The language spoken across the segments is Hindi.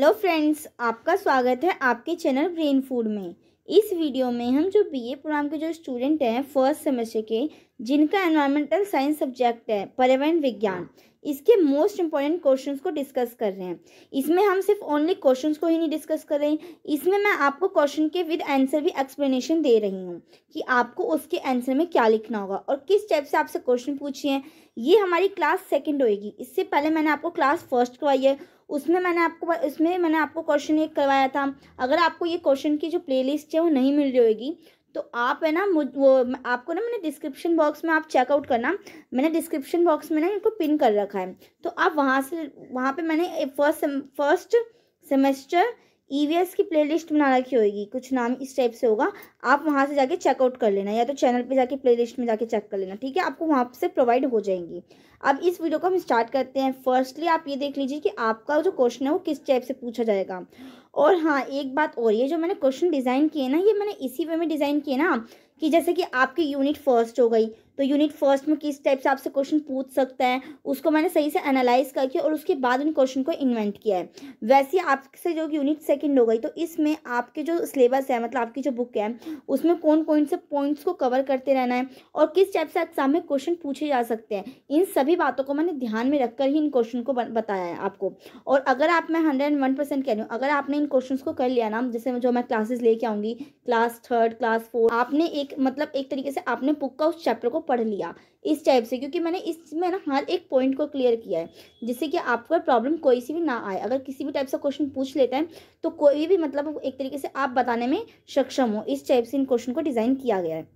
हेलो फ्रेंड्स आपका स्वागत है आपके चैनल ब्रेन फूड में इस वीडियो में हम जो बीए प्रोग्राम के जो स्टूडेंट हैं फर्स्ट सेमेस्टर के जिनका एनवायरमेंटल साइंस सब्जेक्ट है पर्यावरण विज्ञान इसके मोस्ट इंपॉर्टेंट क्वेश्चंस को डिस्कस कर रहे हैं इसमें हम सिर्फ ओनली क्वेश्चंस को ही नहीं डिस्कस कर रहे हैं इसमें मैं आपको क्वेश्चन के विद आंसर भी एक्सप्लेनेशन दे रही हूँ कि आपको उसके आंसर में क्या लिखना होगा और किस टाइप से आपसे क्वेश्चन पूछिए ये हमारी क्लास सेकेंड होएगी इससे पहले मैंने आपको क्लास फर्स्ट करवाई है उसमें मैंने आपको उसमें मैंने आपको क्वेश्चन एक करवाया था अगर आपको ये क्वेश्चन की जो प्लेलिस्ट है वो नहीं मिल रही होगी तो आप है ना मुझ वो आपको ना मैंने डिस्क्रिप्शन बॉक्स में आप चेकआउट करना मैंने डिस्क्रिप्शन बॉक्स में ना इनको पिन कर रखा है तो आप वहाँ से वहाँ पे मैंने फर्स्ट फर्स्ट सेमेस्टर ई की प्लेलिस्ट बना रखी होगी कुछ नाम इस टाइप से होगा आप वहाँ से जाके चेकआउट कर लेना या तो चैनल पे जाके प्लेलिस्ट में जाके चेक कर लेना ठीक है आपको वहाँ से प्रोवाइड हो जाएंगी अब इस वीडियो को हम स्टार्ट करते हैं फर्स्टली आप ये देख लीजिए कि आपका जो क्वेश्चन है वो किस टाइप से पूछा जाएगा और हाँ एक बात और ये जो मैंने क्वेश्चन डिज़ाइन किए ना ये मैंने इसी वे में डिज़ाइन किए ना कि जैसे कि आपकी यूनिट फर्स्ट हो गई तो यूनिट फर्स्ट में किस टाइप से आपसे क्वेश्चन पूछ सकता है उसको मैंने सही से एनालाइज करके और उसके बाद उन क्वेश्चन को इन्वेंट किया है वैसे आपसे जो यूनिट सेकंड हो गई तो इसमें आपके जो सिलेबस है मतलब आपकी जो बुक है उसमें कौन कौन से पॉइंट्स को कवर करते रहना है और किस टाइप से एग्जाम में क्वेश्चन पूछे जा सकते हैं इन सभी बातों को मैंने ध्यान में रखकर ही इन क्वेश्चन को बताया है आपको और अगर आप मैं हंड्रेड एंड वन परसेंट कह रही हूँ अगर आपने इन क्वेश्चन को कर लिया ना जैसे जो मैं क्लासेस लेके आऊँगी क्लास थर्ड क्लास फोर्थ आपने एक मतलब एक तरीके से आपने बुक का उस चैप्टर को पढ़ लिया इस टाइप से क्योंकि मैंने इसमें ना हर एक पॉइंट को क्लियर किया है जिससे कि आपको प्रॉब्लम कोई सी भी ना आए अगर किसी भी टाइप से क्वेश्चन पूछ लेता है तो कोई भी मतलब एक तरीके से आप बताने में सक्षम हो इस टाइप से इन क्वेश्चन को डिज़ाइन किया गया है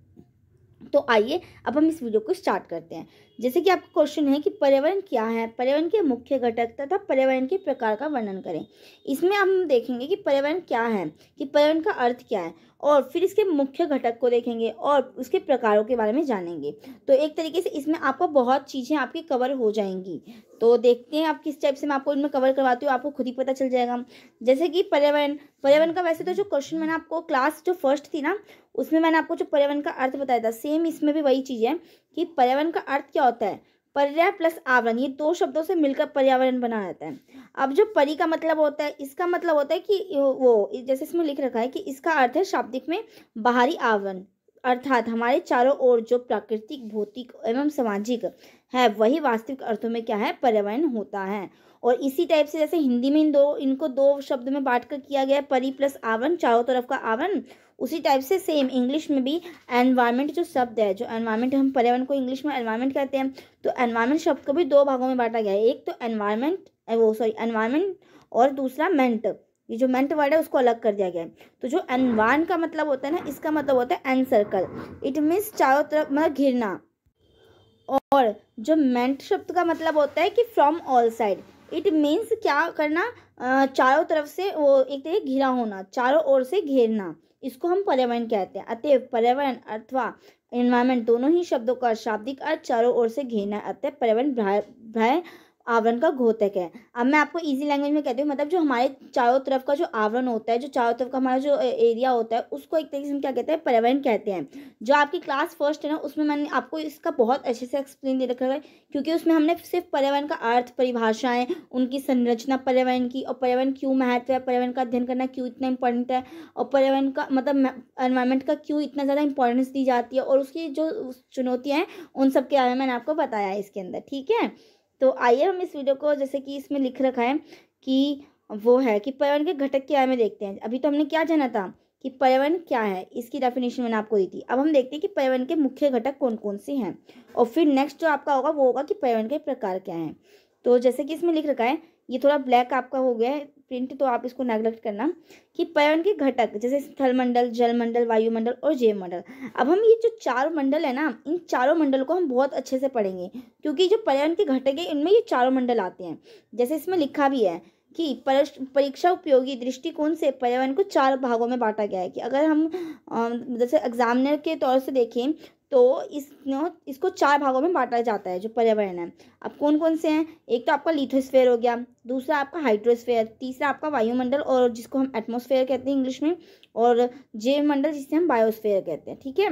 तो आइए अब हम इस वीडियो को स्टार्ट करते हैं जैसे कि आपका क्वेश्चन है कि पर्यावरण क्या है पर्यावरण के मुख्य घटक तथा पर्यावरण के प्रकार का वर्णन करें इसमें हम देखेंगे कि पर्यावरण क्या है कि पर्यावरण का अर्थ क्या है और फिर इसके मुख्य घटक को देखेंगे और उसके प्रकारों के बारे में जानेंगे तो एक तरीके से इसमें आपको बहुत चीज़ें आपकी कवर हो जाएंगी तो देखते हैं आप किस टाइप से मैं आपको इनमें कवर करवाती हूँ आपको खुद ही पता चल जाएगा जैसे कि पर्यावरण पर्यावरण का वैसे तो जो क्वेश्चन मैंने आपको क्लास जो फर्स्ट थी ना उसमें मैंने आपको जो पर्यावरण का अर्थ बताया था सेम इसमें भी वही चीज़ है कि पर्यावरण का अर्थ क्या होता है पर्य प्लस आवरण ये दो शब्दों से मिलकर पर्यावरण बना रहता है अब जो परी का मतलब होता है इसका मतलब होता है कि वो जैसे इसमें लिख रखा है कि इसका अर्थ है शाब्दिक में बाहरी आवरण अर्थात हमारे चारों ओर जो प्राकृतिक भौतिक एवं सामाजिक है वही वास्तविक अर्थों में क्या है पर्यावरण होता है और इसी टाइप से जैसे हिंदी में इन दो इनको दो शब्द में बांट कर किया गया है परी प्लस आवरण चारों तरफ का आवरण उसी टाइप से सेम इंग्लिश में भी एनवायरमेंट जो शब्द है जो एनवायरमेंट हम पर्यावरण को इंग्लिश में एनवायरमेंट कहते हैं तो एनवायरमेंट शब्द को भी दो भागों में बांटा गया है एक तो एनवायरमेंट वो सॉरी एनवायरमेंट और दूसरा मेंट ये जो मेंट वर्ड है उसको अलग कर दिया गया है तो जो एनवायरमेंट का मतलब होता है ना इसका मतलब होता है एन सर्कल इट मीन्स चारों तरफ मतलब घिरना और जो मेंट शब्द का मतलब होता है कि from all side it means क्या करना चारों तरफ से वो एक तरह घिरा होना चारों ओर से घेरना इसको हम पर्यावरण कहते हैं अतः पर्यावरण अथवा इन्वायरमेंट दोनों ही शब्दों का शाब्दिक अर्थ चारों ओर से घेरना अतः पर्यावरण भ्राय आवरण का घोतक है अब मैं आपको इजी लैंग्वेज में कहती हूँ मतलब जो हमारे चारों तरफ का जो आवरण होता है जो चारों तरफ का हमारा जो एरिया होता है उसको एक तरीके से हम क्या कहते हैं पर्यावरण कहते हैं जो आपकी क्लास फर्स्ट है ना उसमें मैंने आपको इसका बहुत अच्छे से एक्सप्लेन दे रखा है क्योंकि उसमें हमने सिर्फ पर्यावरण का अर्थ परिभाषाएँ उनकी संरचना पर्यावरण की और पर्यावरण क्यों महत्व है पर्यावरण का अध्ययन करना क्यों इतना इंपॉर्टेंट है और पर्यावरण का मतलब एनवायरमेंट का क्यों इतना ज़्यादा इंपॉर्टेंस दी जाती है और उसकी जो चुनौतियाँ हैं उन सब के बारे में मैंने आपको बताया है इसके अंदर ठीक है तो आइए हम इस वीडियो को जैसे कि इसमें लिख रखा है कि वो है कि पर्यावरण के घटक क्या है में देखते हैं अभी तो हमने क्या जाना था कि पर्यावरण क्या है इसकी डेफिनेशन मैंने आपको दी थी अब हम देखते हैं कि पर्यावरण के मुख्य घटक कौन कौन से हैं और फिर नेक्स्ट जो आपका होगा वो होगा कि पर्यावरण के प्रकार क्या हैं तो जैसे कि इसमें लिख रखा है ये थोड़ा ब्लैक आपका हो गया है प्रिंट तो आप इसको नेग्लेक्ट करना कि पर्यावरण के घटक जैसे जल मंडल वायुमंडल और जैव मंडल अब हम ये जो चार मंडल है ना इन चारों मंडल को हम बहुत अच्छे से पढ़ेंगे क्योंकि जो पर्यावरण के घटक है इनमें ये चारों मंडल आते हैं जैसे इसमें लिखा भी है कि परीक्षा उपयोगी दृष्टिकोण से पर्यावरण को चार भागों में बांटा गया है कि अगर हम जैसे एग्जामिनर के तौर से देखें तो इस इसको चार भागों में बांटा जाता है जो पर्यावरण है अब कौन कौन से हैं एक तो आपका लिथोस्फेयर हो गया दूसरा आपका हाइड्रोस्फेयर तीसरा आपका वायुमंडल और जिसको हम एटमोस्फेयर कहते हैं इंग्लिश में और जेव मंडल जिसे हम बायोस्फेयर कहते हैं ठीक है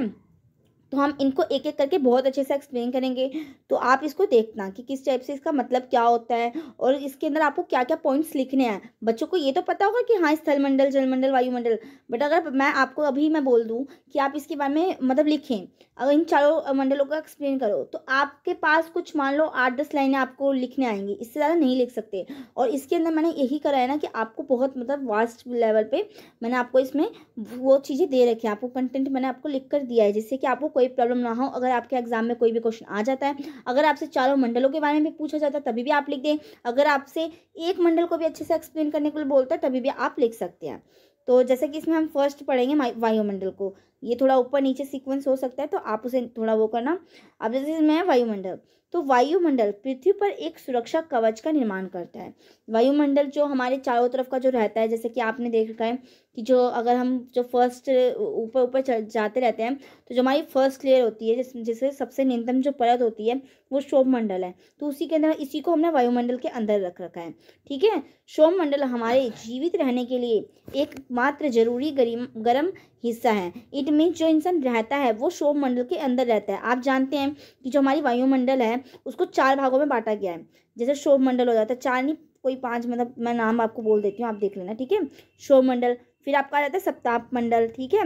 तो हम इनको एक एक करके बहुत अच्छे से एक्सप्लेन करेंगे तो आप इसको देखना कि किस टाइप से इसका मतलब क्या होता है और इसके अंदर आपको क्या क्या पॉइंट्स लिखने हैं बच्चों को ये तो पता होगा कि हाँ स्थलमंडल जलमंडल वायुमंडल बट अगर मैं आपको अभी मैं बोल दूँ कि आप इसके बारे में मतलब लिखें अगर इन चारों मंडलों का एक्सप्लेन करो तो आपके पास कुछ मान लो आठ दस लाइनें आपको लिखने आएंगी इससे ज़्यादा नहीं लिख सकते और इसके अंदर मैंने यही करा है ना कि आपको बहुत मतलब वास्ट लेवल पर मैंने आपको इसमें वो चीज़ें दे रखी हैं आपको कंटेंट मैंने आपको लिख कर दिया है जिससे कि आपको कोई प्रॉब्लम ना हो अगर आपके एग्जाम में कोई भी क्वेश्चन आ जाता है अगर आपसे चारों मंडलों के बारे में पूछा जाता है तभी भी आप लिख दें अगर आपसे एक मंडल को भी अच्छे से एक्सप्लेन करने के लिए बोलता है तभी भी आप लिख सकते हैं तो जैसे कि इसमें हम फर्स्ट पढ़ेंगे वायुमंडल को ये थोड़ा ऊपर नीचे सीक्वेंस हो सकता है तो आप उसे थोड़ा वो करना अब जैसे इसमें वायुमंडल तो वायुमंडल पृथ्वी पर एक सुरक्षा कवच का निर्माण करता है वायुमंडल जो हमारे चारों तरफ का जो रहता है जैसे कि आपने देख रखा है कि जो अगर हम जो फर्स्ट ऊपर ऊपर जाते रहते हैं तो जो हमारी फर्स्ट लेयर होती है जिस जिससे सबसे न्यूनतम जो परत होती है वो शोभमंडल है तो उसी के अंदर इसी को हमने वायुमंडल के अंदर रख रखा है ठीक है शोभ मंडल हमारे जीवित रहने के लिए एकमात्र जरूरी गरीम गर्म हिस्सा है इट मीन्स जो इंसान रहता है वो शोभमंडल के अंदर रहता है आप जानते हैं कि जो हमारी वायुमंडल है उसको चार भागों में बांटा गया है जैसे शोभ मंडल हो जाता है चार नहीं कोई पांच मतलब मैं नाम आपको बोल देती हूँ आप देख लेना ठीक है शोभमंडल फिर आपका आ जाता है सप्ताप मंडल ठीक है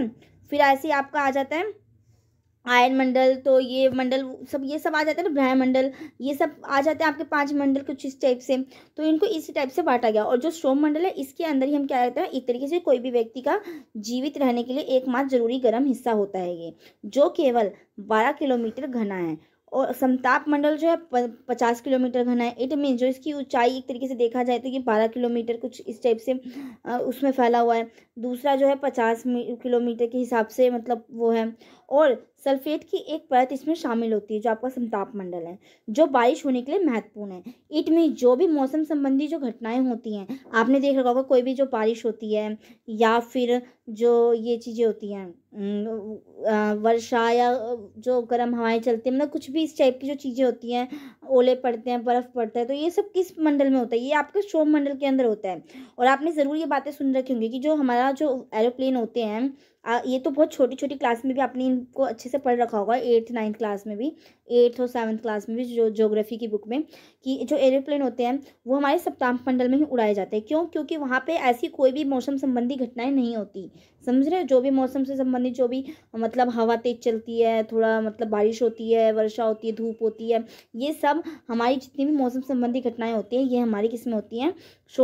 फिर ऐसे ही आपका आ जाता है आयन मंडल तो ये मंडल सब ये सब आ जाते हैं ना ब्रह मंडल ये सब आ जाते हैं आपके पांच मंडल कुछ इस टाइप से तो इनको इसी टाइप से बांटा गया और जो श्रोम मंडल है इसके अंदर ही हम क्या कहते हैं एक तरीके से कोई भी व्यक्ति का जीवित रहने के लिए एकमात्र जरूरी गर्म हिस्सा होता है ये जो केवल बारह किलोमीटर घना है और समताप मंडल जो है पचास किलोमीटर घना है इट मीन जो इसकी ऊंचाई एक तरीके से देखा जाए तो ये बारह किलोमीटर कुछ इस टाइप से उसमें फैला हुआ है दूसरा जो है पचास किलोमीटर के हिसाब से मतलब वो है और सल्फेट की एक परत इसमें शामिल होती है जो आपका समताप मंडल है जो बारिश होने के लिए महत्वपूर्ण है इट में जो भी मौसम संबंधी जो घटनाएं होती हैं आपने देख रखा होगा कोई भी जो बारिश होती है या फिर जो ये चीज़ें होती हैं वर्षा या जो गर्म हवाएं चलती हैं मतलब कुछ भी इस टाइप की जो चीज़ें होती हैं ओले पड़ते हैं बर्फ़ पड़ता है तो ये सब किस मंडल में होता है ये आपके शोभ मंडल के अंदर होता है और आपने ज़रूर ये बातें सुन रखी होंगी कि जो हमारा जो एरोप्लेन होते हैं आ, ये तो बहुत छोटी छोटी क्लास में भी आपने इनको अच्छे से पढ़ रखा होगा एट्थ नाइन्थ क्लास में भी एट्थ और सेवन्थ क्लास में भी जो जोग्राफी की बुक में कि जो एरोप्लेन होते हैं वो हमारे सप्ताह मंडल में ही उड़ाए जाते हैं क्यों क्योंकि वहाँ पे ऐसी कोई भी मौसम संबंधी घटनाएं नहीं होती समझ रहे हो जो भी मौसम से संबंधित जो भी मतलब हवा तेज चलती है थोड़ा मतलब बारिश होती है वर्षा होती है धूप होती है ये सब हमारी जितनी भी मौसम संबंधी घटनाएँ होती हैं ये हमारी किस्में होती हैं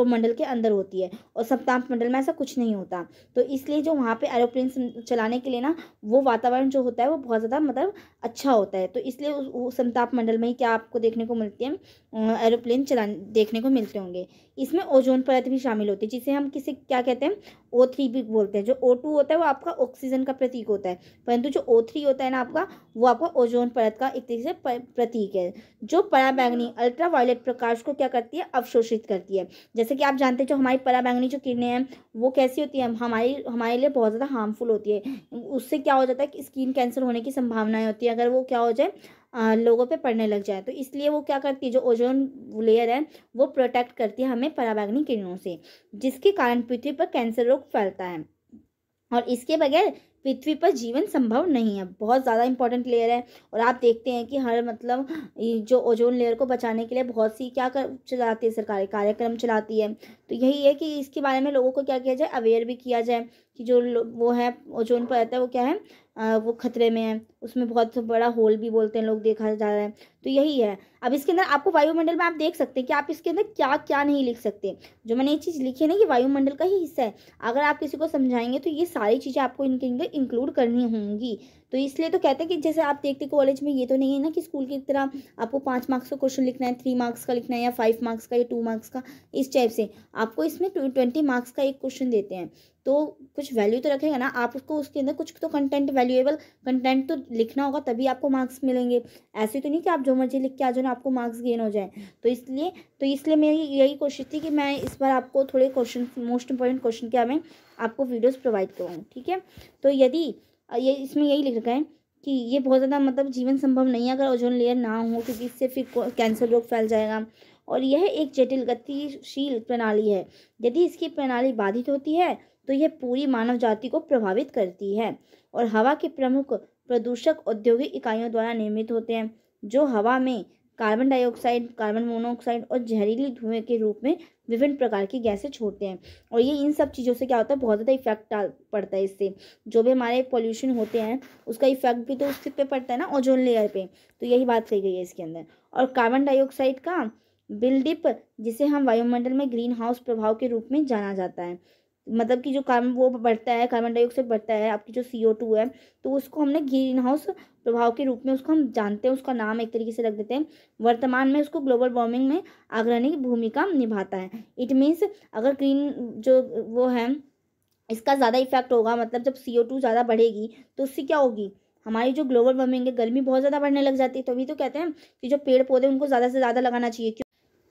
मंडल के अंदर होती है और सप्ताह मंडल में ऐसा कुछ नहीं होता तो इसलिए जो वहाँ पर एरोप्लेन चलाने के लिए ना वो वातावरण जो होता है वो बहुत ज़्यादा मतलब अच्छा होता है तो इसलिए इसलिए उस संताप मंडल में ही क्या आपको देखने को मिलते हैं एरोप्लेन चला देखने को मिलते होंगे इसमें ओजोन परत भी शामिल होती है जिसे हम किसे क्या कहते हैं ओ थ्री भी बोलते हैं जो ओ टू होता है वो आपका ऑक्सीजन का प्रतीक होता है परंतु जो ओ थ्री होता है ना आपका वो आपका ओजोन परत का एक तरीके से प्रतीक है जो पराबैंगनी अल्ट्रावायलेट प्रकाश को क्या करती है अवशोषित करती है जैसे कि आप जानते हैं जो हमारी पराबैंगनी जो किरणें हैं वो कैसी होती है हमारी हमारे लिए बहुत ज़्यादा हार्मफुल होती है उससे क्या हो जाता है कि स्किन कैंसर होने की संभावनाएँ होती है अगर वो क्या हो जाए लोगों पे पड़ने लग जाए तो इसलिए वो क्या करती है जो ओजोन लेयर है वो प्रोटेक्ट करती है हमें पराबैग्नि किरणों से जिसके कारण पृथ्वी पर कैंसर रोग फैलता है और इसके बगैर पृथ्वी पर जीवन संभव नहीं है बहुत ज़्यादा इंपॉर्टेंट लेयर है और आप देखते हैं कि हर मतलब जो ओजोन लेयर को बचाने के लिए बहुत सी क्या कर चलाती है सरकारी कार्यक्रम चलाती है तो यही है कि इसके बारे में लोगों को क्या किया जाए अवेयर भी किया जाए कि जो वो है ओजोन पर रहता है वो क्या है वो खतरे में है उसमें बहुत बड़ा होल भी बोलते हैं लोग देखा जा रहा है तो यही है अब इसके अंदर आपको वायुमंडल में आप देख सकते हैं कि आप इसके अंदर क्या क्या नहीं लिख सकते जो मैंने ये चीज़ लिखी है ना ये वायुमंडल का ही हिस्सा है अगर आप किसी को समझाएंगे तो ये सारी चीज़ें आपको इनके अंदर इंक्लूड करनी होंगी तो इसलिए तो कहते हैं कि जैसे आप देखते कॉलेज में ये तो नहीं है ना कि स्कूल की तरह आपको पाँच मार्क्स का क्वेश्चन लिखना है थ्री मार्क्स का लिखना है या फाइव मार्क्स का या टू मार्क्स का इस टाइप से आपको इसमें ट्वेंटी मार्क्स का एक क्वेश्चन देते हैं तो कुछ वैल्यू तो रखेगा ना आप उसको उसके अंदर कुछ तो कंटेंट वैल्यूएबल कंटेंट तो लिखना होगा तभी आपको मार्क्स मिलेंगे ऐसे तो नहीं कि आप जो मर्जी लिख के आ जाओ आपको मार्क्स गेन हो जाए तो इसलिए तो इसलिए मेरी यही कोशिश थी कि मैं इस बार आपको थोड़े क्वेश्चन मोस्ट इंपॉर्टेंट क्वेश्चन क्या मैं आपको वीडियोस प्रोवाइड करवाऊँ ठीक है तो यदि ये इसमें यही लिख रखा है कि ये बहुत ज़्यादा मतलब जीवन संभव नहीं है अगर ओजोन लेयर ना हो क्योंकि इससे फिर कैंसर रोग फैल जाएगा और यह एक जटिल गतिशील प्रणाली है यदि इसकी प्रणाली बाधित होती है तो यह पूरी मानव जाति को प्रभावित करती है और हवा के प्रमुख प्रदूषक औद्योगिक इकाइयों द्वारा निर्मित होते हैं जो हवा में कार्बन डाइऑक्साइड कार्बन मोनोऑक्साइड और जहरीली धुएं के रूप में विभिन्न प्रकार की गैसें छोड़ते हैं और ये इन सब चीज़ों से क्या होता है बहुत ज़्यादा इफेक्ट डाल पड़ता है इससे जो भी हमारे पॉल्यूशन होते हैं उसका इफेक्ट भी तो उस पे पड़ता है ना ओजोन लेयर पे तो यही बात कही गई है इसके अंदर और कार्बन डाइऑक्साइड का बिल्डिप जिसे हम वायुमंडल में ग्रीन हाउस प्रभाव के रूप में जाना जाता है मतलब कि जो कार्बन वो बढ़ता है कार्बन डाइऑक्साइड बढ़ता है आपकी जो सी ओ टू है तो उसको हमने ग्रीन हाउस प्रभाव के रूप में उसको हम जानते हैं उसका नाम एक तरीके से रख देते हैं वर्तमान में उसको ग्लोबल वार्मिंग में अग्रणी भूमिका निभाता है इट मीन्स अगर ग्रीन जो वो है इसका ज़्यादा इफेक्ट होगा मतलब जब सी ओ टू ज़्यादा बढ़ेगी तो उससे क्या होगी हमारी जो ग्लोबल वार्मिंग है गर्मी बहुत ज़्यादा बढ़ने लग जाती है तो अभी तो कहते हैं कि जो पेड़ पौधे उनको ज़्यादा से ज़्यादा लगाना चाहिए क्यों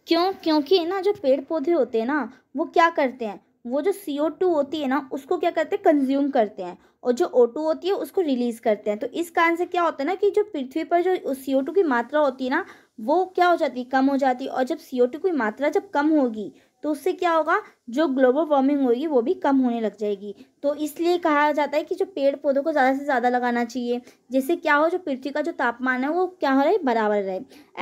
क्यों क्योंकि ना जो पेड़ पौधे होते हैं ना वो क्या करते हैं वो जो सी ओ टू होती है ना उसको क्या करते हैं कंज्यूम करते हैं और जो ओ टू होती है उसको रिलीज़ करते हैं तो इस कारण से क्या होता है ना कि जो पृथ्वी पर जो सी ओ टू की मात्रा होती है ना वो क्या हो जाती है कम हो जाती है और जब सी ओ टू की मात्रा जब कम होगी तो उससे क्या होगा जो ग्लोबल वार्मिंग होगी वो भी कम होने लग जाएगी तो इसलिए कहा जाता है कि जो पेड़ पौधों को ज़्यादा से ज़्यादा लगाना चाहिए जिससे क्या हो जो पृथ्वी का जो तापमान है वो क्या हो रहा है बराबर रहे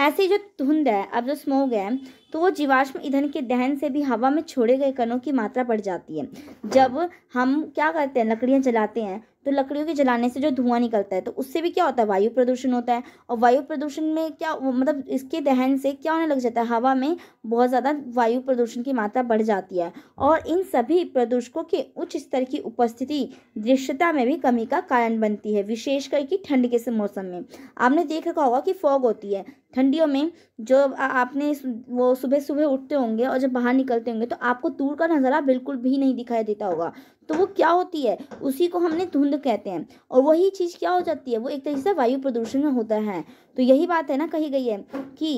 ऐसे जो धुंध है अब जो स्मोग है तो वो जीवाश्म ईंधन के दहन से भी हवा में छोड़े गए कणों की मात्रा बढ़ जाती है जब हम क्या करते हैं लकड़ियाँ जलाते हैं तो लकड़ियों के जलाने से जो धुआं निकलता है तो उससे भी क्या होता है वायु प्रदूषण होता है और वायु प्रदूषण में क्या मतलब इसके दहन से क्या होने लग जाता है हवा में बहुत ज़्यादा वायु प्रदूषण की मात्रा बढ़ जाती है और इन सभी प्रदूषकों के उच्च स्तर की उपस्थिति दृश्यता में भी कमी का कारण बनती है विशेष करके ठंड के मौसम में आपने देख रखा होगा कि फॉग होती है ठंडियों में जो आपने वो सुबह सुबह उठते होंगे और जब बाहर निकलते होंगे तो आपको दूर का नज़ारा बिल्कुल भी नहीं दिखाई देता होगा तो वो क्या होती है उसी को हमने धुंध कहते हैं और वही चीज़ क्या हो जाती है वो एक तरीके से वायु प्रदूषण होता है तो यही बात है ना कही गई है कि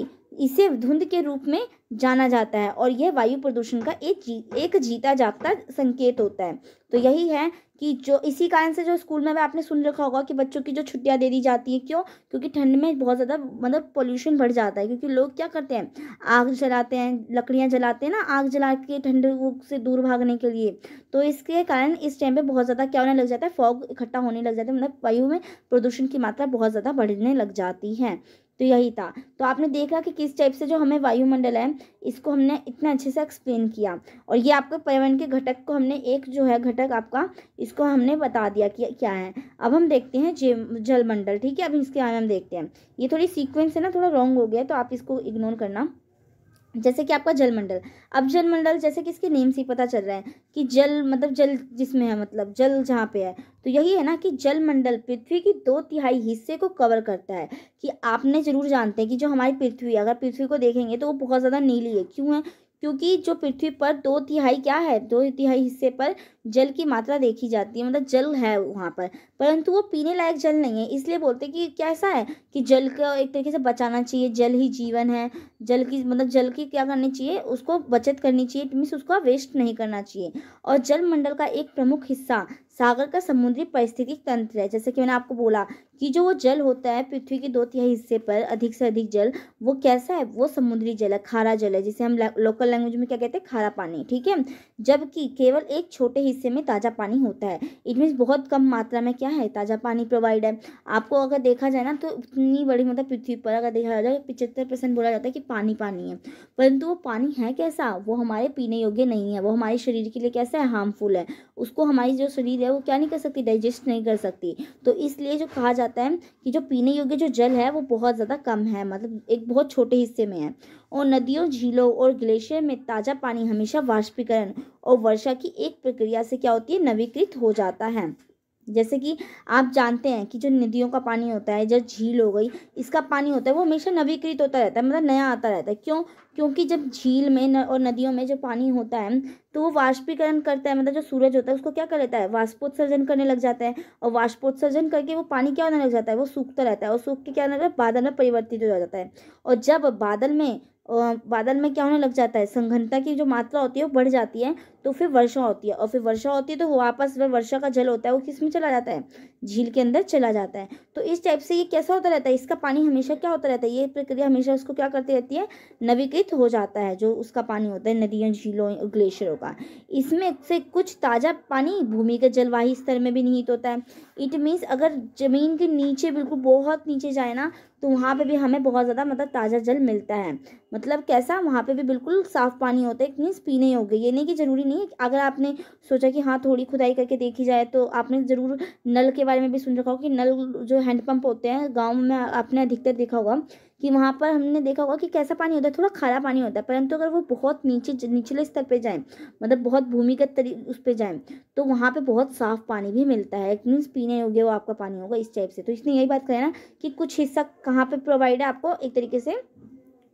इसे धुंध के रूप में जाना जाता है और यह वायु प्रदूषण का एक जी एक जीता जागता संकेत होता है तो यही है कि जो इसी कारण से जो स्कूल में आपने सुन रखा होगा कि बच्चों की जो छुट्टियां दे दी जाती है क्यों क्योंकि ठंड में बहुत ज़्यादा मतलब पोल्यूशन बढ़ जाता है क्योंकि लोग क्या करते हैं आग जलाते हैं लकड़ियाँ जलाते हैं ना आग जला के ठंड से दूर भागने के लिए तो इसके कारण इस टाइम पर बहुत ज़्यादा क्या होने लग जाता है फॉग इकट्ठा होने लग जाता है मतलब वायु में प्रदूषण की मात्रा बहुत ज़्यादा बढ़ने लग जाती है तो यही था तो आपने देखा कि किस टाइप से जो हमें वायुमंडल है इसको हमने इतना अच्छे से एक्सप्लेन किया और ये आपके पर्यावरण के घटक को हमने एक जो है घटक आपका इसको हमने बता दिया कि क्या है अब हम देखते हैं जे जलमंडल ठीक है अब इसके बारे में हम देखते हैं ये थोड़ी सीक्वेंस है ना थोड़ा रॉन्ग हो गया तो आप इसको इग्नोर करना जैसे कि आपका जल मंडल अब जल मंडल जैसे कि इसके नेम से पता चल रहा है कि जल मतलब जल जिसमें है मतलब जल जहाँ पे है तो यही है ना कि जल मंडल पृथ्वी की दो तिहाई हिस्से को कवर करता है कि आपने जरूर जानते हैं कि जो हमारी पृथ्वी अगर पृथ्वी को देखेंगे तो वो बहुत ज़्यादा नीली है क्यों है क्योंकि जो पृथ्वी पर दो तिहाई क्या है दो तिहाई हिस्से पर जल की मात्रा देखी जाती है मतलब जल है वहाँ पर परंतु वो पीने लायक जल नहीं है इसलिए बोलते हैं कि कैसा है कि जल को एक तरीके से बचाना चाहिए जल ही जीवन है जल की मतलब जल की क्या करनी चाहिए उसको बचत करनी चाहिए मीन्स उसका वेस्ट नहीं करना चाहिए और जल मंडल का एक प्रमुख हिस्सा सागर का समुद्री पारिस्थितिक तंत्र है जैसे कि मैंने आपको बोला कि जो वो जल होता है पृथ्वी के दो तिहाई हिस्से पर अधिक से अधिक जल वो कैसा है वो समुद्री जल है खारा जल है जिसे हम लोकल लैंग्वेज में क्या कहते हैं खारा पानी ठीक है जबकि केवल एक छोटे हिस्से हिस्से में ताज़ा पानी होता है इट मीन्स बहुत कम मात्रा में क्या है ताज़ा पानी प्रोवाइड है आपको अगर देखा जाए ना तो इतनी बड़ी मतलब पृथ्वी पर अगर देखा जाए तो पिछहत्तर परसेंट बोला जाता है कि पानी पानी है परंतु वो पानी है कैसा वो हमारे पीने योग्य नहीं है वो हमारे शरीर के लिए कैसा है हार्मफुल है उसको हमारी जो शरीर है वो क्या नहीं कर सकती डाइजेस्ट नहीं कर सकती तो इसलिए जो कहा जाता है कि जो पीने योग्य जो जल है वो बहुत ज़्यादा कम है मतलब एक बहुत छोटे हिस्से में है और नदियों झीलों और ग्लेशियर में ताज़ा पानी हमेशा वाष्पीकरण और वर्षा की एक प्रक्रिया से क्या होती है नवीकृत हो जाता है जैसे कि आप जानते हैं कि जो नदियों का पानी होता है जब झील हो गई इसका पानी होता है वो हमेशा नवीकृत होता रहता है मतलब नया आता रहता है क्यों क्योंकि जब झील में न, और नदियों में जो पानी होता है तो वो वाष्पीकरण करता है मतलब जो सूरज होता है उसको क्या कर लेता है वाष्पोत्सर्जन करने लग जाता है और वाष्पोत्सर्जन करके वो पानी क्या होने लग जाता है वो सूखता रहता है और सूख के क्या लगता है बादल में परिवर्तित हो जाता है और जब बादल में बादल में क्या होने लग जाता है संघनता की जो मात्रा होती है वो बढ़ जाती है तो फिर वर्षा होती है और फिर वर्षा होती है तो वापस वह वर्षा का जल होता है वो किस में चला जाता है झील के अंदर चला जाता है तो इस टाइप से ये कैसा होता रहता है इसका पानी हमेशा क्या होता रहता है ये प्रक्रिया हमेशा उसको क्या करती रहती है नवीकृत हो जाता है जो उसका पानी होता है नदियों झीलों ग्लेशियरों का इसमें से कुछ ताज़ा पानी भूमि के जलवाही स्तर में भी निहित होता है इट मीन्स अगर ज़मीन के नीचे बिल्कुल बहुत नीचे जाए ना तो वहाँ पे भी हमें बहुत ज़्यादा मतलब ताज़ा जल मिलता है मतलब कैसा वहाँ पे भी बिल्कुल साफ़ पानी होता है मीन्स पीने योग्य ये नहीं कि ज़रूरी नहीं है अगर आपने सोचा कि हाँ थोड़ी खुदाई करके देखी जाए तो आपने ज़रूर नल के बारे में भी सुन रखा हो कि नल जो हैंडपम्प होते हैं गाँव में आपने अधिकतर देखा होगा कि वहाँ पर हमने देखा होगा कि कैसा पानी होता है थोड़ा खारा पानी होता है परंतु अगर वो बहुत नीचे निचले स्तर पर जाएँ मतलब बहुत भूमिगत तरी उस पर जाएँ तो वहाँ पर बहुत साफ़ पानी भी मिलता है मीन्स पीने योग्य वो आपका पानी होगा इस टाइप से तो इसने यही बात करें ना कि कुछ हिस्सा कहाँ पर प्रोवाइड है आपको एक तरीके से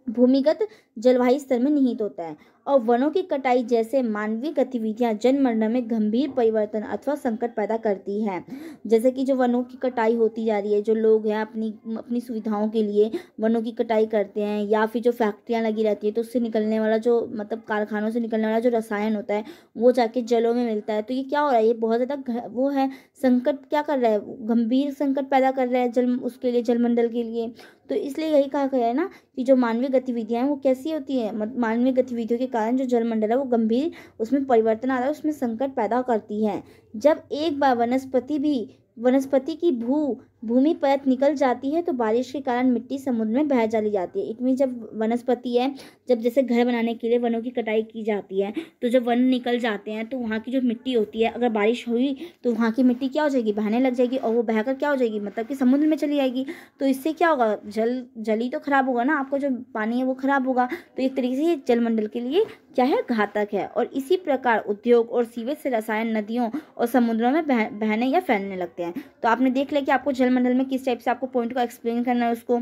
भूमिगत जलवायु स्तर में निहित होता है और वनों की कटाई जैसे मानवीय गतिविधियां जनमंडल में गंभीर परिवर्तन अथवा संकट पैदा करती है जैसे कि जो वनों की कटाई होती जा रही है जो लोग हैं अपनी अपनी सुविधाओं के लिए वनों की कटाई करते हैं या फिर जो फैक्ट्रियां लगी रहती है तो उससे निकलने वाला जो मतलब कारखानों से निकलने वाला जो रसायन होता है वो जाके जलों में मिलता है तो ये क्या हो रहा है ये बहुत ज़्यादा वो है संकट क्या कर रहा है गंभीर संकट पैदा कर रहा है जल उसके लिए जलमंडल के लिए तो इसलिए यही कहा गया है ना कि जो मानवीय गतिविधियाँ हैं वो कैसी होती हैं मानवीय गतिविधियों के कारण जो जलमंडल है वो गंभीर उसमें परिवर्तन आ रहा है उसमें संकट पैदा करती हैं जब एक बार वनस्पति भी वनस्पति की भू भूमि परत निकल जाती है तो बारिश के कारण मिट्टी समुद्र में बह चली जाती है इतनी जब वनस्पति है जब जैसे घर बनाने के लिए वनों की कटाई की जाती है तो जब वन निकल जाते हैं तो वहाँ की जो मिट्टी होती है अगर बारिश हुई तो वहाँ की मिट्टी क्या हो जाएगी बहने लग जाएगी और वो बहकर क्या हो जाएगी मतलब कि समुद्र में चली जाएगी तो इससे क्या होगा जल जली तो ख़राब होगा ना आपका जो पानी है वो ख़राब होगा तो एक तरीके से ये जलमंडल के लिए क्या है घातक है और इसी प्रकार उद्योग और सीवेज से रसायन नदियों और समुद्रों में बह बहने या फैलने लगते हैं तो आपने देख लिया कि आपको जल मंडल में किस टाइप से आपको पॉइंट को एक्सप्लेन करना है उसको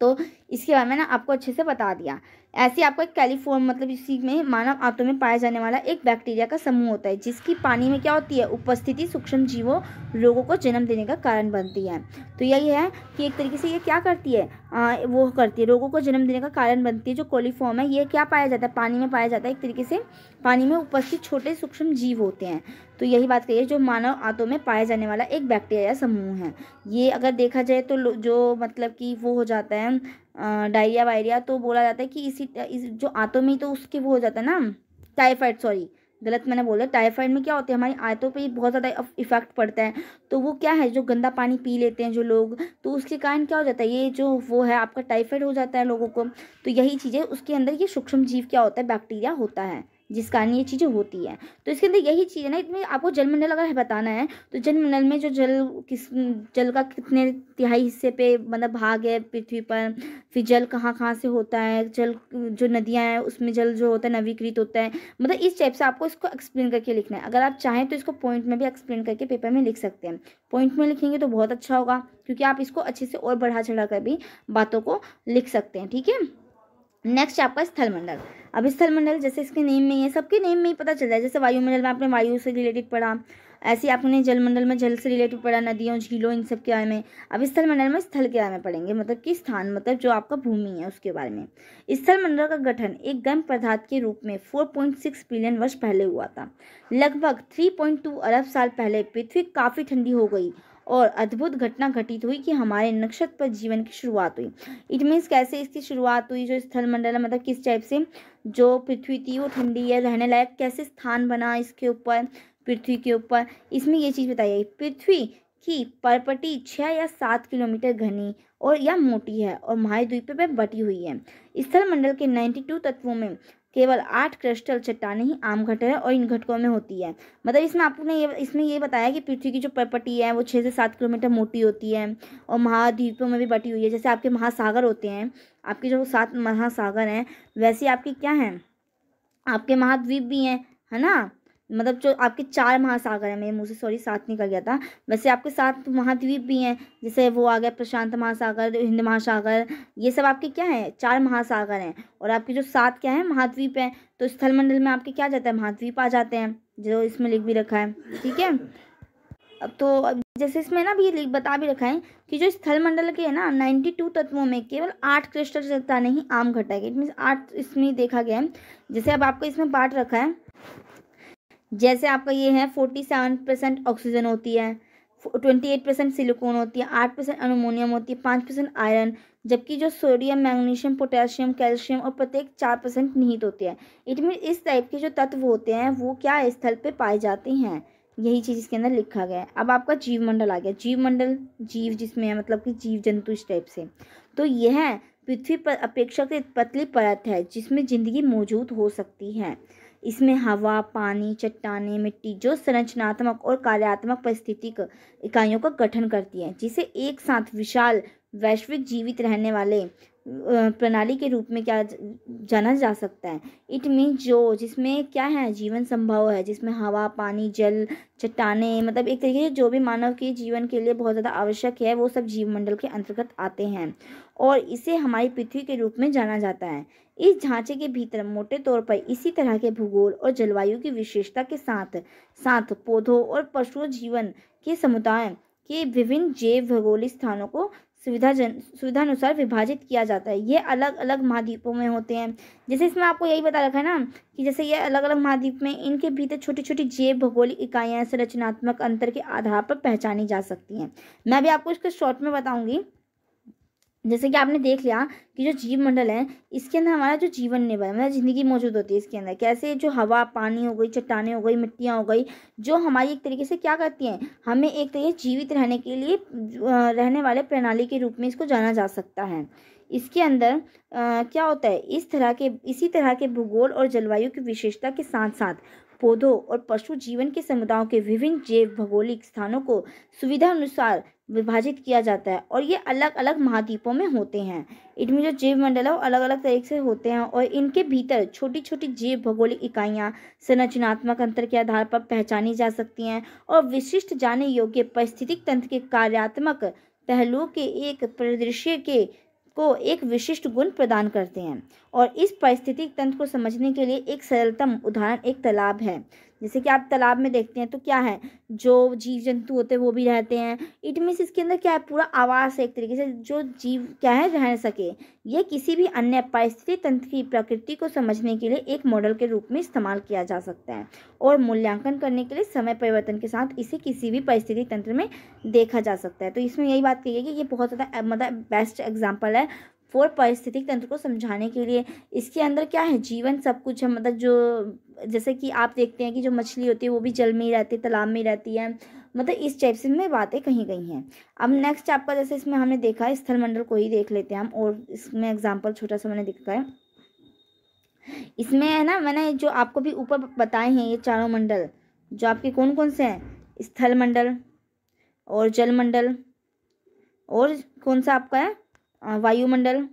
तो इसके बारे में ना आपको अच्छे से बता दिया ऐसे आपको एक कैलिफोर्म मतलब इसी में मानव आंतों में पाया जाने वाला एक बैक्टीरिया का समूह होता है जिसकी पानी में क्या होती है उपस्थिति सूक्ष्म जीवों लोगों को जन्म देने का कारण बनती है तो यही है कि एक तरीके से ये क्या करती है आ, वो करती है रोगों को जन्म देने का कारण बनती है जो कोलीफॉर्म है ये क्या पाया जाता है पानी में पाया जाता है एक तरीके से पानी में उपस्थित छोटे सूक्ष्म जीव होते हैं तो यही बात करिए जो मानव आंतों में पाया जाने वाला एक बैक्टीरिया समूह है ये अगर देखा जाए तो जो मतलब कि वो हो जाता है डायरिया वायरिया तो बोला जाता है कि इसी इस जो आंतों में तो उसके वो हो जाता है ना टाइफाइड सॉरी गलत मैंने बोला टाइफाइड में क्या होता है हमारी आयतों पर बहुत ज़्यादा इफेक्ट पड़ता है तो वो क्या है जो गंदा पानी पी लेते हैं जो लोग तो उसके कारण क्या हो जाता है ये जो वो है आपका टाइफाइड हो जाता है लोगों को तो यही चीज़ें उसके अंदर ये सूक्ष्म जीव क्या होता है बैक्टीरिया होता है जिस कारण ये चीज़ें होती हैं तो इसके अंदर यही चीज़ है ना इसमें आपको जल मंडल अगर बताना है तो जल मंडल में जो जल किस जल का कितने तिहाई हिस्से पे मतलब भाग है पृथ्वी पर फिर जल कहाँ कहाँ से होता है जल जो नदियाँ हैं उसमें जल जो होता है नवीकृत होता है मतलब इस टाइप से आपको इसको एक्सप्लेन करके लिखना है अगर आप चाहें तो इसको पॉइंट में भी एक्सप्लेन करके पेपर में लिख सकते हैं पॉइंट में लिखेंगे तो बहुत अच्छा होगा क्योंकि आप इसको अच्छे से और बढ़ा चढ़ा कर भी बातों को लिख सकते हैं ठीक है नेक्स्ट आपका स्थलमंडल अब स्थलमंडल जैसे इसके नेम में ही सबके नेम में ही पता चल है जैसे वायुमंडल में आपने वायु से रिलेटेड पढ़ा ऐसे आपने जलमंडल में जल से रिलेटेड पढ़ा नदियों झीलों इन सब के बारे में अब स्थल मंडल में स्थल के बारे में पढ़ेंगे मतलब कि स्थान मतलब जो आपका भूमि है उसके बारे में स्थल मंडल का गठन एक गर्म पदार्थ के रूप में 4.6 बिलियन वर्ष पहले हुआ था लगभग 3.2 अरब साल पहले पृथ्वी काफ़ी ठंडी हो गई और अद्भुत घटना घटित हुई कि हमारे नक्षत्र पर जीवन की शुरुआत हुई इट मीन्स कैसे इसकी शुरुआत हुई जो स्थल मंडल है मतलब किस टाइप से जो पृथ्वी थी वो ठंडी है रहने लायक कैसे स्थान बना इसके ऊपर पृथ्वी के ऊपर इसमें ये चीज़ बताई गई पृथ्वी की परपटी छः या सात किलोमीटर घनी और या मोटी है और महाद्वीप पर बटी हुई है स्थल मंडल के टू तत्वों में केवल आठ क्रिस्टल चट्टाने ही आम घटर है और इन घटकों में होती है मतलब इसमें आपने ये इसमें ये बताया कि पृथ्वी की जो पट्टी है वो छः से सात किलोमीटर मोटी होती है और महाद्वीपों में भी बटी हुई है जैसे आपके महासागर होते हैं आपके जो सात महासागर हैं वैसे आपके क्या हैं आपके महाद्वीप भी हैं है ना मतलब जो आपके चार महासागर हैं मेरे मुँह से सॉरी साथ निकल गया था वैसे आपके साथ महाद्वीप भी हैं जैसे वो आ गया प्रशांत महासागर हिंद महासागर ये सब आपके क्या हैं चार महासागर हैं और आपके जो सात क्या हैं महाद्वीप हैं तो स्थलमंडल में आपके क्या जाता है महाद्वीप आ जाते हैं जो इसमें लिख भी रखा है ठीक है अब तो अब जैसे इसमें ना भी लिख बता भी रखा है कि जो स्थल मंडल के है ना नाइन्टी टू तत्वों में केवल आठ क्रिस्टल सत्ता नहीं आम घटा है इट मीन्स आठ इसमें देखा गया है जैसे अब आपको इसमें बांट रखा है जैसे आपका ये है फोर्टी सेवन परसेंट ऑक्सीजन होती है ट्वेंटी एट परसेंट सिलिकॉन होती है आठ परसेंट अमोनियम होती है पाँच परसेंट आयरन जबकि जो सोडियम मैग्नीशियम पोटेशियम कैल्शियम और प्रत्येक चार परसेंट निहित होते हैं इट मीन इस टाइप के जो तत्व होते हैं वो क्या स्थल पर पाए जाते हैं यही चीज़ इसके अंदर लिखा गया है अब आपका जीव मंडल आ गया जीव मंडल जीव जिसमें है मतलब कि जीव जंतु इस टाइप से तो यह पृथ्वी पर अपेक्षाकृत पतली परत है जिसमें जिंदगी मौजूद हो सकती है इसमें हवा पानी चट्टाने मिट्टी जो संरचनात्मक और कार्यात्मक परिस्थितिक इकाइयों का गठन करती है जिसे एक साथ विशाल वैश्विक जीवित रहने वाले प्रणाली के रूप में क्या जाना जा सकता है इट मीन जो जिसमें क्या है जीवन संभव है जिसमें हवा पानी जल चट्टाने मतलब एक तरीके से जो भी मानव के जीवन के लिए बहुत ज़्यादा आवश्यक है वो सब जीवमंडल के अंतर्गत आते हैं और इसे हमारी पृथ्वी के रूप में जाना जाता है इस ढांचे के भीतर मोटे तौर पर इसी तरह के भूगोल और जलवायु की विशेषता के साथ साथ पौधों और पशु जीवन के समुदाय के विभिन्न जैव भौगोलिक स्थानों को सुविधाजन सुविधानुसार विभाजित किया जाता है ये अलग अलग महाद्वीपों में होते हैं जैसे इसमें आपको यही बता रखा है ना कि जैसे ये अलग अलग महाद्वीप में इनके भीतर छोटी छोटी जैव भौगोलिक इकाइयाँ संरचनात्मक अंतर के आधार पर पहचानी जा सकती हैं मैं भी आपको इसके शॉर्ट में बताऊँगी जैसे कि आपने देख लिया कि जो जीव मंडल है इसके अंदर हमारा जो जीवन है मतलब ज़िंदगी मौजूद होती है इसके अंदर कैसे जो हवा पानी हो गई चट्टाने हो गई मिट्टियाँ हो गई जो हमारी एक तरीके से क्या करती हैं हमें एक तरीके जीवित रहने के लिए रहने वाले प्रणाली के रूप में इसको जाना जा सकता है इसके अंदर आ, क्या होता है इस तरह के इसी तरह के भूगोल और जलवायु की विशेषता के साथ साथ पौधों और पशु जीवन के समुदायों के विभिन्न जैव भौगोलिक स्थानों को सुविधा अनुसार विभाजित किया जाता है और ये अलग अलग महाद्वीपों में होते हैं इनमें जो जैव मंडल है वो अलग अलग तरीके से होते हैं और इनके भीतर छोटी छोटी जैव भौगोलिक इकाइयाँ संरचनात्मक अंतर के आधार पर पहचानी जा सकती हैं और विशिष्ट जाने योग्य पारिस्थितिक तंत्र के कार्यात्मक पहलुओं के एक परिदृश्य के को एक विशिष्ट गुण प्रदान करते हैं और इस पारिस्थितिक तंत्र को समझने के लिए एक सरलतम उदाहरण एक तालाब है जैसे कि आप तालाब में देखते हैं तो क्या है जो जीव जंतु होते हैं वो भी रहते हैं इट मीन्स इसके अंदर क्या है पूरा आवास है एक तरीके से जो जीव क्या है रह सके ये किसी भी अन्य परिस्थिति तंत्र की प्रकृति को समझने के लिए एक मॉडल के रूप में इस्तेमाल किया जा सकता है और मूल्यांकन करने के लिए समय परिवर्तन के साथ इसे किसी भी परिस्थिति तंत्र में देखा जा सकता है तो इसमें यही बात कही है कि ये बहुत ज़्यादा मतलब बेस्ट एग्जाम्पल है फोर पारिस्थितिक तंत्र को समझाने के लिए इसके अंदर क्या है जीवन सब कुछ है मतलब जो जैसे कि आप देखते हैं कि जो मछली होती है वो भी जल में ही रहती है तालाब में ही रहती है मतलब इस टाइप से में बातें कही गई हैं अब नेक्स्ट आपका जैसे इसमें हमने देखा है स्थल मंडल को ही देख लेते हैं हम और इसमें एग्जाम्पल छोटा सा मैंने देखा है इसमें है ना मैंने जो आपको भी ऊपर बताए हैं ये चारों मंडल जो आपके कौन कौन से हैं स्थल मंडल और जल मंडल और कौन सा आपका है वायुमंडल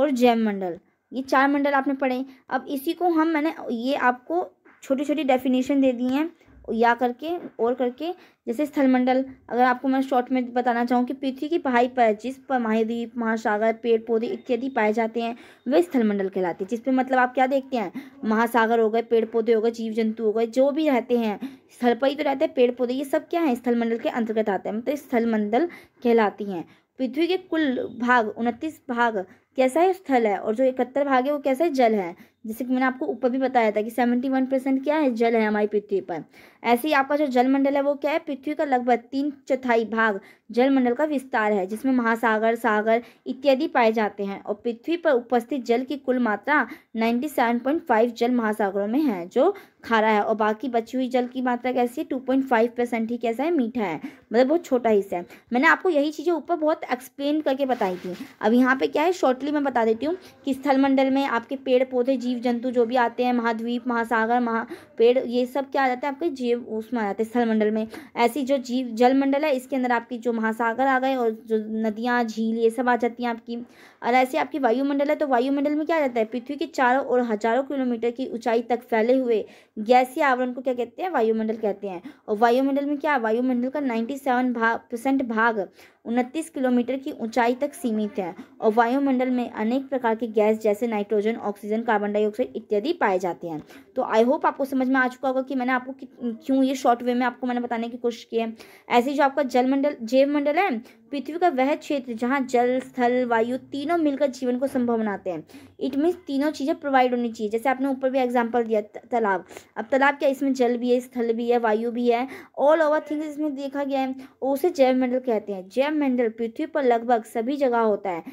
और जैव मंडल ये चार मंडल आपने पढ़े अब इसी को हम मैंने ये आपको छोटी छोटी डेफिनेशन दे दी हैं या करके और करके जैसे स्थलमंडल अगर आपको मैं शॉर्ट में बताना चाहूँ कि पृथ्वी की पहाड़ी पर जिस पर महाद्वीप महासागर पेड़ पौधे इत्यादि पाए जाते हैं वे स्थलमंडल कहलाते हैं जिसपे मतलब आप क्या देखते हैं महासागर हो गए पेड़ पौधे हो गए जीव जंतु हो गए जो भी रहते हैं स्थल पर ही तो रहते हैं पेड़ पौधे ये सब क्या है स्थलमंडल के अंतर्गत आते हैं मतलब स्थलमंडल कहलाती हैं पृथ्वी के कुल भाग उनतीस भाग कैसा है स्थल है और जो इकहत्तर भाग है वो कैसा है जल है जैसे कि मैंने आपको ऊपर भी बताया था कि सेवेंटी वन परसेंट क्या है जल है हमारी पृथ्वी पर ऐसे ही आपका जो जल मंडल है वो क्या है पृथ्वी का लगभग तीन चौथाई भाग जल मंडल का विस्तार है जिसमें महासागर सागर इत्यादि पाए जाते हैं और पृथ्वी पर उपस्थित जल की कुल मात्रा नाइन्टी सेवन पॉइंट फाइव जल महासागरों में है जो खारा है और बाकी बची हुई जल की मात्रा कैसी है टू पॉइंट फाइव परसेंट ही कैसा है मीठा है मतलब बहुत छोटा हिस्सा है मैंने आपको यही चीज़ें ऊपर बहुत एक्सप्लेन करके बताई थी अब यहाँ पे क्या है शॉर्ट ब्रीफली मैं बता देती हूँ कि स्थल मंडल में आपके पेड़ पौधे जीव जंतु जो भी आते हैं महाद्वीप महासागर महा पेड़ ये सब क्या आ जाते हैं आपके जीव उसमें आ जाते हैं स्थल मंडल में ऐसी जो जीव जल मंडल है इसके अंदर आपकी जो महासागर आ गए और जो नदियाँ झील ये सब आ जाती हैं आपकी और ऐसे आपकी वायुमंडल है तो वायुमंडल में क्या आ जाता है पृथ्वी के चारों और हजारों किलोमीटर की ऊंचाई तक फैले हुए गैसी आवरण को क्या कहते हैं वायुमंडल कहते हैं और वायुमंडल में क्या वायुमंडल का नाइन्टी सेवन भाग परसेंट भाग उनतीस किलोमीटर की ऊंचाई तक सीमित है और वायुमंडल में अनेक प्रकार के गैस जैसे नाइट्रोजन ऑक्सीजन कार्बन डाइऑक्साइड इत्यादि पाए जाते हैं तो आई होप आपको समझ में आ चुका होगा कि मैंने आपको क्यों ये शॉर्ट वे में आपको मैंने बताने की कोशिश की है ऐसे जो आपका जल मंडल जैव मंडल है पृथ्वी का वह क्षेत्र जहाँ जल स्थल वायु तीनों मिलकर जीवन को संभव बनाते हैं इट मीन्स तीनों चीज़ें प्रोवाइड होनी चाहिए जैसे आपने ऊपर भी एग्जांपल दिया तालाब अब तालाब क्या इसमें जल भी है स्थल भी है वायु भी है ऑल ओवर थिंग्स इसमें देखा गया है और उसे मंडल कहते हैं जैव मंडल पृथ्वी पर लगभग सभी जगह होता है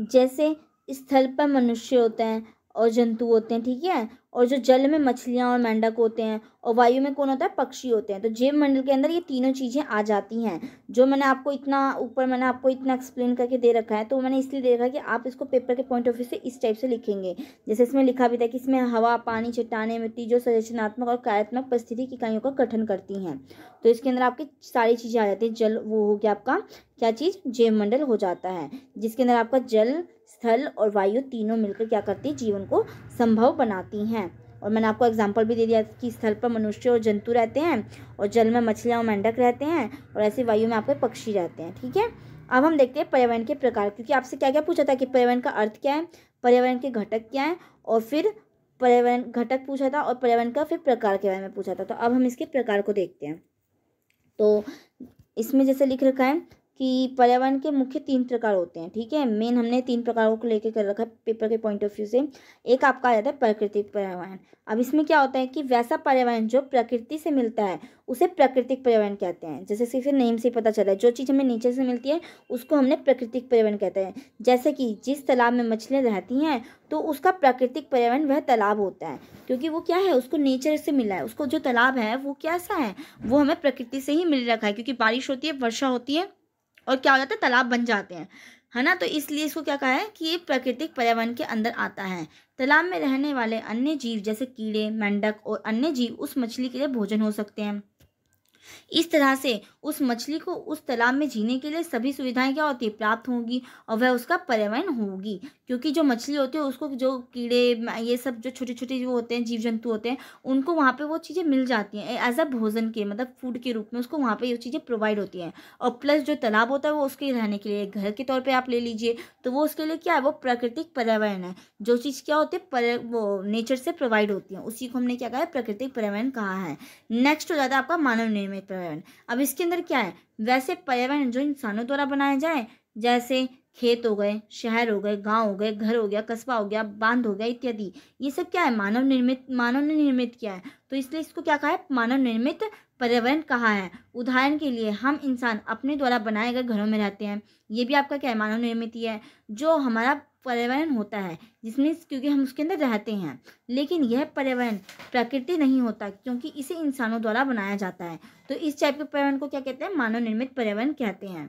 जैसे स्थल पर मनुष्य होते हैं और जंतु होते हैं ठीक है और जो जल में मछलियाँ और मेंढक होते हैं और वायु में कौन होता है पक्षी होते हैं तो जैव मंडल के अंदर ये तीनों चीज़ें आ जाती हैं जो मैंने आपको इतना ऊपर मैंने आपको इतना एक्सप्लेन करके दे रखा है तो मैंने इसलिए दे रखा है कि आप इसको पेपर के पॉइंट ऑफ व्यू से इस टाइप से लिखेंगे जैसे इसमें लिखा भी था कि इसमें हवा पानी चट्टाने मिट्टी जो संरचनात्मक और कार्यात्मक परिस्थिति की इकाइयों का गठन करती हैं तो इसके अंदर आपकी सारी चीज़ें आ जाती हैं जल वो हो गया आपका क्या चीज़ जैव मंडल हो जाता है जिसके अंदर आपका जल स्थल और वायु तीनों मिलकर क्या करती है जीवन को संभव बनाती हैं और मैंने आपको एग्जाम्पल भी दे दिया कि स्थल पर मनुष्य और जंतु रहते हैं और जल में मछलियाँ और मेंढक रहते हैं और ऐसे वायु में आपके पक्षी रहते हैं ठीक है अब हम देखते हैं पर्यावरण के प्रकार क्योंकि आपसे क्या क्या पूछा था कि पर्यावरण का अर्थ क्या है पर्यावरण के घटक क्या हैं और फिर पर्यावरण घटक पूछा था और पर्यावरण का फिर प्रकार के बारे में पूछा था तो अब हम इसके प्रकार को देखते हैं तो इसमें जैसे लिख रखा है कि पर्यावरण के मुख्य तीन प्रकार होते हैं ठीक है मेन हमने तीन प्रकारों को लेकर कर रखा है पेपर के पॉइंट ऑफ व्यू से एक आपका आ जाता है प्राकृतिक पर्यावरण अब इसमें क्या होता है कि वैसा पर्यावरण जो प्रकृति से मिलता है उसे प्राकृतिक पर्यावरण कहते हैं जैसे सिर्फ नेम से पता चला है जो चीज़ हमें नीचे से मिलती है उसको हमने प्राकृतिक पर्यावरण कहते हैं जैसे कि जिस तालाब में मछलियाँ रहती हैं तो उसका प्राकृतिक पर्यावरण वह तालाब होता है क्योंकि वो क्या है उसको नेचर से मिला है उसको जो तालाब है वो कैसा है वो हमें प्रकृति से ही मिल रखा है क्योंकि बारिश होती है वर्षा होती है और क्या हो जाता है तालाब बन जाते हैं है ना तो इसलिए इसको क्या कहा है कि ये प्राकृतिक पर्यावरण के अंदर आता है तालाब में रहने वाले अन्य जीव जैसे कीड़े मेंढक और अन्य जीव उस मछली के लिए भोजन हो सकते हैं इस तरह से उस मछली को उस तालाब में जीने के लिए सभी सुविधाएं क्या होती है प्राप्त होंगी और वह उसका पर्यावरण होगी क्योंकि जो मछली होती है उसको जो कीड़े ये सब जो छोटे छोटे वो होते हैं जीव जंतु होते हैं उनको वहाँ पे वो चीज़ें मिल जाती हैं एज अ भोजन के मतलब फूड के रूप में उसको वहाँ पर ये चीज़ें प्रोवाइड होती हैं और प्लस जो तालाब होता है वो उसके रहने के लिए घर के तौर पर आप ले लीजिए तो वो उसके लिए क्या है वो प्राकृतिक पर्यावरण है जो चीज़ क्या होती है वो नेचर से प्रोवाइड होती है उसी को हमने क्या कहा है प्राकृतिक पर्यावरण कहा है नेक्स्ट हो जाता है आपका मानव निर्माण निर्मित पर्यावरण अब इसके अंदर क्या है वैसे पर्यावरण जो इंसानों द्वारा बनाया जाए जैसे खेत हो गए शहर हो गए गांव हो गए घर हो गया कस्बा हो गया बांध हो गया इत्यादि ये सब क्या है मानव निर्मित मानव ने निर्मित किया है तो इसलिए इसको क्या कहा है मानव निर्मित पर्यावरण कहा है उदाहरण के लिए हम इंसान अपने द्वारा बनाए गए घरों में रहते हैं ये भी आपका क्या है मानव निर्मित ही है जो हमारा पर्यावरण होता है जिसमें क्योंकि हम उसके अंदर रहते हैं लेकिन यह पर्यावरण प्रकृति नहीं होता क्योंकि इसे इंसानों द्वारा बनाया जाता है तो इस टाइप के पर्यावरण को क्या कहते हैं मानव निर्मित पर्यावरण कहते हैं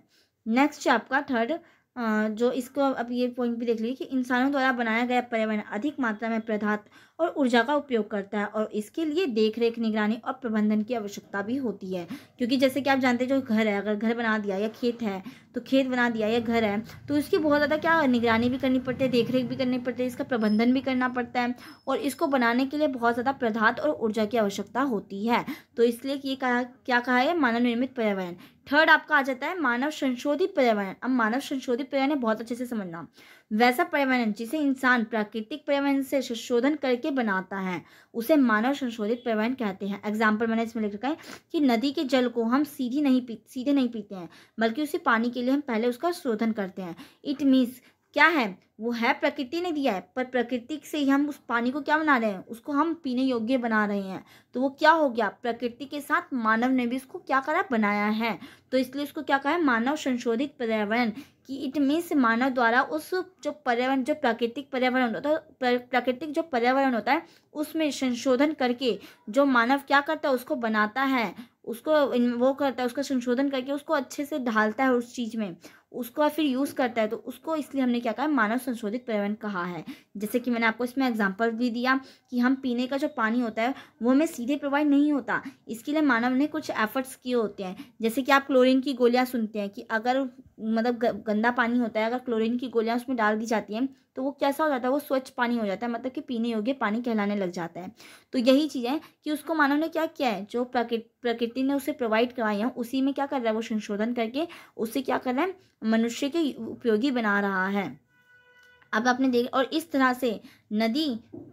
नेक्स्ट आपका थर्ड जो इसको अब ये पॉइंट भी देख लीजिए कि इंसानों द्वारा बनाया गया पर्यावरण अधिक मात्रा में प्रधात और ऊर्जा का उपयोग करता है और इसके लिए देख रेख निगरानी और प्रबंधन की आवश्यकता भी होती है क्योंकि जैसे कि आप जानते हैं जो घर है अगर घर बना दिया या खेत है तो खेत बना दिया या घर है तो इसकी बहुत ज़्यादा क्या निगरानी भी करनी पड़ती है देख रेख भी करनी पड़ती है इसका प्रबंधन भी करना पड़ता है और इसको बनाने के लिए बहुत ज़्यादा प्रधात और ऊर्जा की आवश्यकता होती है तो इसलिए ये कहा क्या कहा है मानव निर्मित पर्यावरण थर्ड आपका आ जाता है मानव संशोधित पर्यावरण अब मानव संशोधित पर्यावरण बहुत अच्छे से समझना वैसा पर्यावरण जिसे इंसान प्राकृतिक पर्यावरण से संशोधन करके बनाता है उसे मानव संशोधित पर्यावरण कहते हैं एग्जाम्पल मैंने इसमें लिख रखा है कि नदी के जल को हम सीधी नहीं पी सीधे नहीं पीते हैं बल्कि उसे पानी के लिए हम पहले उसका शोधन करते हैं इट मीन्स क्या है वो है प्रकृति ने दिया है पर प्रकृति से ही हम उस पानी को क्या बना रहे हैं उसको हम पीने योग्य बना रहे हैं तो वो क्या हो गया प्रकृति के साथ मानव ने भी उसको क्या करा बनाया है तो इसलिए उसको क्या कहा है मानव संशोधित पर्यावरण कि इट मीन्स मानव द्वारा उस जो पर्यावरण जो प्राकृतिक पर्यावरण होता है प्राकृतिक जो पर्यावरण होता है उसमें संशोधन करके जो मानव क्या करता है उसको बनाता है उसको वो करता है उसका संशोधन करके उसको अच्छे से ढालता है उस चीज़ में उसको फिर यूज़ करता है तो उसको इसलिए हमने क्या कहा मानव संशोधित पर्यावरण कहा है जैसे कि मैंने आपको इसमें एग्जाम्पल भी दिया कि हम पीने का जो पानी होता है वो हमें सीधे प्रोवाइड नहीं होता इसके लिए मानव ने कुछ एफर्ट्स किए होते हैं जैसे कि आप क्लोरीन की गोलियाँ सुनते हैं कि अगर मतलब गंदा पानी होता है अगर क्लोरीन की गोलियाँ उसमें डाल दी जाती हैं तो वो कैसा हो जाता है वो स्वच्छ पानी हो जाता है मतलब कि पीने योग्य पानी कहलाने लग जाता है तो यही चीज़ है कि उसको मानव ने क्या किया है जो प्रकृति ने उसे प्रोवाइड करवाई है उसी में क्या कर रहा है वो संशोधन करके उसे क्या कर रहा है मनुष्य के उपयोगी बना रहा है अब आपने देख और इस तरह से नदी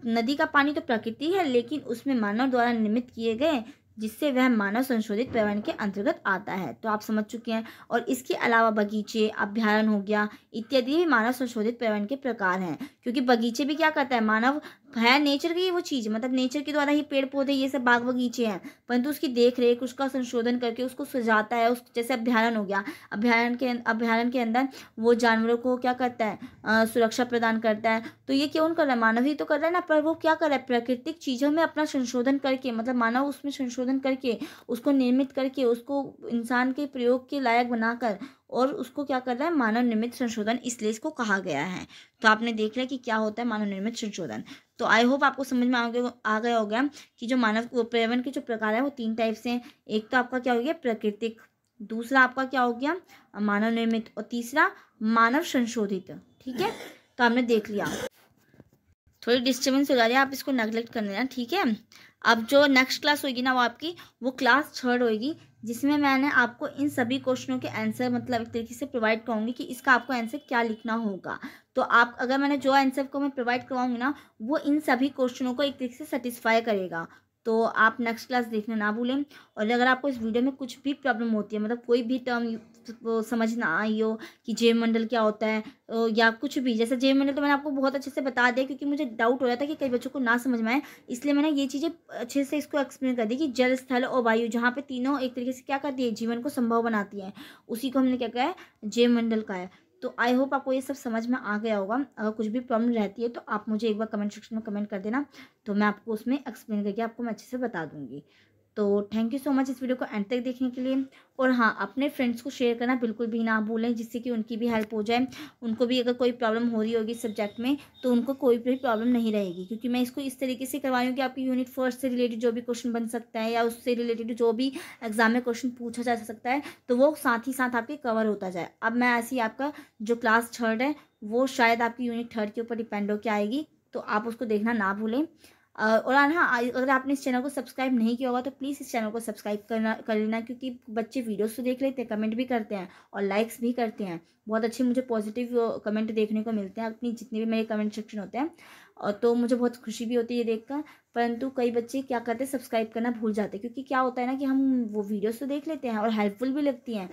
नदी का पानी तो प्रकृति है लेकिन उसमें मानव द्वारा निर्मित किए गए जिससे वह मानव संशोधित पर्यावरण के अंतर्गत आता है तो आप समझ चुके हैं और इसके अलावा बगीचे अभ्यारण हो गया इत्यादि भी मानव संशोधित पर्यावरण के प्रकार हैं क्योंकि बगीचे भी क्या करता है मानव है नेचर की वो चीज़ मतलब नेचर के द्वारा ही पेड़ पौधे ये सब बाग बगीचे हैं परंतु उसकी देख रेख उसका संशोधन करके उसको सजाता है उस जैसे अभ्यारण हो गया अभ्यारण के अभ्यारण के अंदर वो जानवरों को क्या करता है आ, सुरक्षा प्रदान करता है तो ये क्यों कर रहा है मानव ही तो कर रहा है ना पर वो क्या कर रहा है प्राकृतिक चीज़ों में अपना संशोधन करके मतलब मानव उसमें संशोधन करके उसको निर्मित करके उसको इंसान के प्रयोग के लायक बनाकर और उसको क्या कर रहा है मानव निर्मित संशोधन इसलिए इसको कहा गया है तो आपने देख लिया कि क्या होता है मानव निर्मित संशोधन तो आई होप आपको समझ में आ गया आ गया होगा कि जो मानव पर्यावरण के जो प्रकार है वो तीन टाइप से हैं एक तो आपका क्या हो गया प्राकृतिक दूसरा आपका क्या हो गया मानव निर्मित और तीसरा मानव संशोधित ठीक है तो हमने देख लिया थोड़ी डिस्टर्बेंस हो जा रही है आप इसको नेग्लेक्ट कर देना ठीक है अब जो नेक्स्ट क्लास होगी ना वो आपकी वो क्लास थर्ड होगी जिसमें मैंने आपको इन सभी क्वेश्चनों के आंसर मतलब एक तरीके से प्रोवाइड कराऊंगी कि इसका आपको आंसर क्या लिखना होगा तो आप अगर मैंने जो आंसर को मैं प्रोवाइड करवाऊंगी ना वो इन सभी क्वेश्चनों को एक तरीके से सेटिस्फाई करेगा तो आप नेक्स्ट क्लास देखना ना भूलें और अगर आपको इस वीडियो में कुछ भी प्रॉब्लम होती है मतलब कोई भी टर्म समझ ना आई हो कि जय मंडल क्या होता है या कुछ भी जैसे जय मंडल तो मैंने आपको बहुत अच्छे से बता दिया क्योंकि मुझे डाउट हो रहा था कि कई बच्चों को ना समझ में आए इसलिए मैंने ये चीज़ें अच्छे से इसको एक्सप्लेन कर दी कि जल स्थल और वायु जहाँ पर तीनों एक तरीके से क्या करती है जीवन को संभव बनाती है उसी को हमने क्या कहा है जय मंडल का है तो आई होप आपको ये सब समझ में आ गया होगा अगर कुछ भी प्रॉब्लम रहती है तो आप मुझे एक बार कमेंट सेक्शन में कमेंट कर देना तो मैं आपको उसमें एक्सप्लेन करके आपको मैं अच्छे से बता दूंगी तो थैंक यू सो मच इस वीडियो को एंड तक देखने के लिए और हाँ अपने फ्रेंड्स को शेयर करना बिल्कुल भी ना भूलें जिससे कि उनकी भी हेल्प हो जाए उनको भी अगर कोई प्रॉब्लम हो रही होगी सब्जेक्ट में तो उनको कोई भी प्रॉब्लम नहीं रहेगी क्योंकि मैं इसको इस तरीके से करवाई हूँ कि आपकी यूनिट फर्स्ट से रिलेटेड जो भी क्वेश्चन बन सकता है या उससे रिलेटेड जो भी एग्जाम में क्वेश्चन पूछा जा सकता है तो वो साथ ही साथ आपके कवर होता जाए अब मैं ऐसी आपका जो क्लास थर्ड है वो शायद आपकी यूनिट थर्ड के ऊपर डिपेंड होकर आएगी तो आप उसको देखना ना भूलें और हाँ अगर आपने इस चैनल को सब्सक्राइब नहीं किया होगा तो प्लीज़ इस चैनल को सब्सक्राइब करना कर लेना क्योंकि बच्चे वीडियोस तो देख लेते हैं कमेंट भी करते हैं और लाइक्स भी करते हैं बहुत अच्छे मुझे पॉजिटिव कमेंट देखने को मिलते हैं अपनी जितने भी मेरे कमेंट सेक्शन होते हैं और तो मुझे बहुत खुशी भी होती है ये देखकर परंतु कई बच्चे क्या करते हैं सब्सक्राइब करना भूल जाते हैं क्योंकि क्या होता है ना कि हम वो वीडियोस तो देख लेते हैं और हेल्पफुल भी लगती हैं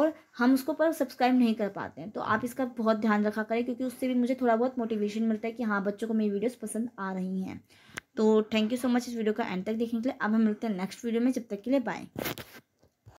और हम उसको पर सब्सक्राइब नहीं कर पाते हैं तो आप इसका बहुत ध्यान रखा करें क्योंकि उससे भी मुझे थोड़ा बहुत मोटिवेशन मिलता है कि हाँ बच्चों को मेरी वीडियोज़ पसंद आ रही हैं तो थैंक यू सो मच इस वीडियो का एंड तक देखने के लिए अब हम मिलते हैं नेक्स्ट वीडियो में जब तक के लिए बाय